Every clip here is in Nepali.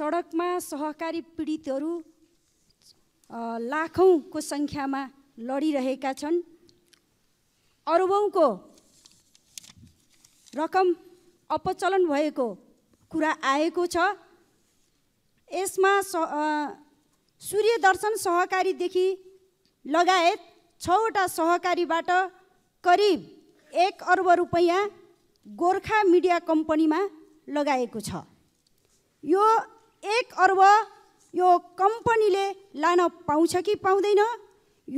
सडकमा सहकारी पीडितहरू लाखौँको सङ्ख्यामा लडिरहेका छन् अरबौँको रकम अपचलन भएको कुरा आएको छ यसमा सूर्य दर्शन सहकारीदेखि लगायत छवटा सहकारीबाट करिब एक अर्ब रुपैयाँ गोर्खा मिडिया कम्पनीमा लगाएको छ यो एक अर्ब यो कम्पनीले लान पाउँछ कि पाउँदैन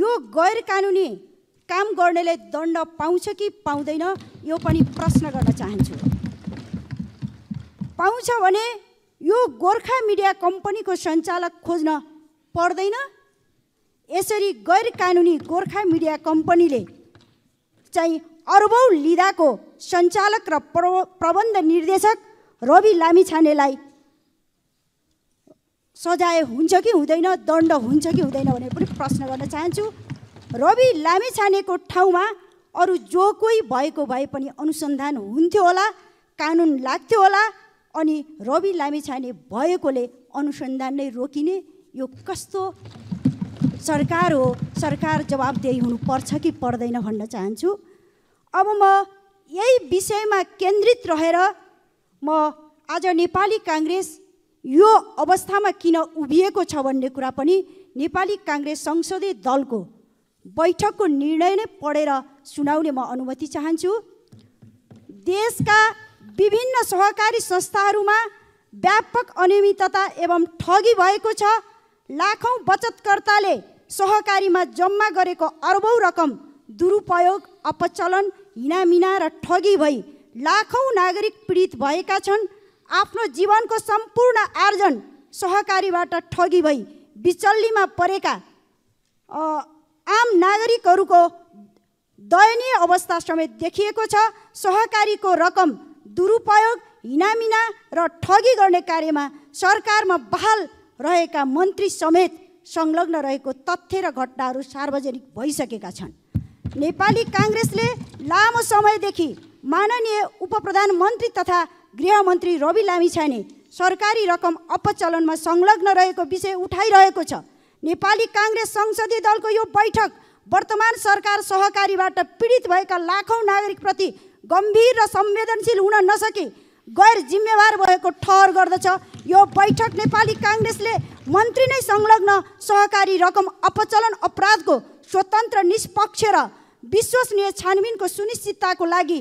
यो गैर कानुनी काम गर्नेले दण्ड पाउँछ कि पाउँदैन यो पनि प्रश्न गर्न चाहन्छु पाउँछ भने यो गोर्खा मिडिया कम्पनीको सञ्चालक खोज्न पर्दैन यसरी गैर कानुनी गोर्खा मिडिया कम्पनीले चाहिँ अर्बौँ लिदाको सञ्चालक र प्रबन्ध निर्देशक रवि लामिछानेलाई सजाय हुन्छ कि हुँदैन दण्ड हुन्छ कि हुँदैन भनेर पनि प्रश्न गर्न चाहन्छु रवि लामिछानेको ठाउँमा अरू जो कोही भएको भए पनि अनुसन्धान हुन्थ्यो होला कानुन लाग्थ्यो होला अनि रवि लामिछाने भएकोले अनुसन्धान नै रोकिने यो कस्तो सरकार हो सरकार जवाबदेही हुनुपर्छ कि पर्दैन भन्न चाहन्छु अब म यही विषयमा केन्द्रित रहेर म आज नेपाली काङ्ग्रेस यो अवस्थामा किन उभिएको छ भन्ने कुरा पनि नेपाली काङ्ग्रेस संसदीय दलको बैठकको निर्णय नै पढेर सुनाउने म अनुमति चाहन्छु देशका विभिन्न सहकारी संस्थाहरूमा व्यापक अनियमितता एवं ठगी भएको छ लाखौँ बचतकर्ताले सहकारीमा जम्मा गरेको अर्बौँ रकम दुरुपयोग अपचलन हिनामिना र ठगी भई लाखौँ नागरिक पीडित भएका छन् आफ्नो जीवनको सम्पूर्ण आर्जन सहकारीबाट ठगी भई बिचल्लीमा परेका आम नागरिकहरूको दयनीय अवस्था समेत देखिएको छ सहकारीको रकम दुरुपयोग हिनामिना र ठगी गर्ने कार्यमा सरकारमा बहाल रहेका मन्त्री समेत संलग्न रहेको तथ्य र घटनाहरू सार्वजनिक भइसकेका छन् नेपाली काङ्ग्रेसले लामो समयदेखि माननीय उपप्रधानमन्त्री तथा गृहमन्त्री रवि लामिछाने सरकारी रकम अपचलनमा संलग्न रहेको विषय उठाइरहेको छ नेपाली काङ्ग्रेस संसदीय दलको यो बैठक वर्तमान सरकार सहकारीबाट पीडित भएका लाखौँ नागरिकप्रति गम्भीर र संवेदनशील हुन नसके गैर जिम्मेवार भएको ठहर गर्दछ यो बैठक नेपाली काङ्ग्रेसले मन्त्री नै संलग्न सहकारी रकम अपचलन अपराधको स्वतन्त्र निष्पक्ष र विश्वसनीय छानबिनको सुनिश्चितताको लागि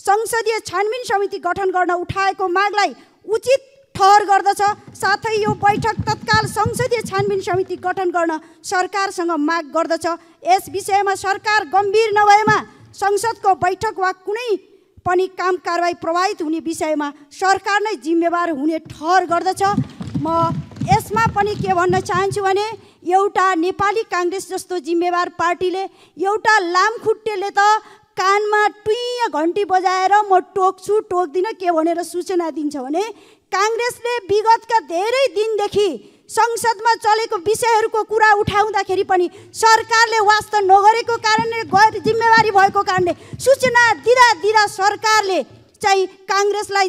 संसदीय छानबिन समिति गठन गर्न उठाएको मागलाई उचित ठहर गर्दछ साथै यो बैठक तत्काल संसदीय छानबिन समिति गठन गर्न सरकारसँग माग गर्दछ यस विषयमा सरकार गम्भीर नभएमा संसदको बैठक वा कुनै पनि काम कारवाही प्रभावित हुने विषयमा सरकार नै जिम्मेवार हुने ठहर गर्दछ म यसमा पनि के भन्न चाहन्छु भने एउटा नेपाली काङ्ग्रेस जस्तो जिम्मेवार पार्टीले एउटा लामखुट्टेले त कानमा घन्टी बजाएर म टोक्छु टोक्दिनँ के भनेर सूचना दिन्छ भने काङ्ग्रेसले विगतका धेरै दिनदेखि संसदमा चलेको विषयहरूको कुरा उठाउँदाखेरि पनि सरकारले वास्तव नगरेको कारणले गैर जिम्मेवारी भएको कारणले सूचना दिँदा दिँदा सरकारले चाहिँ काङ्ग्रेसलाई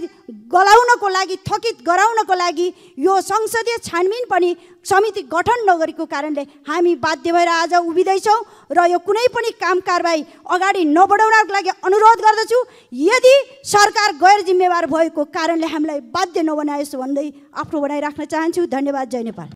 गलाउनको लागि थकित गराउनको लागि यो संसदीय छानबिन पनि समिति गठन नगरेको कारणले हामी बाध्य भएर आज उभिँदैछौँ र यो कुनै पनि काम कारबाही अगाडि नबढाउनको लागि अनुरोध गर्दछु यदि सरकार गैर जिम्मेवार भएको कारणले हामीलाई बाध्य नबनाएछ भन्दै आफ्नो बनाइराख्न चाहन्छु धन्यवाद जय नेपाल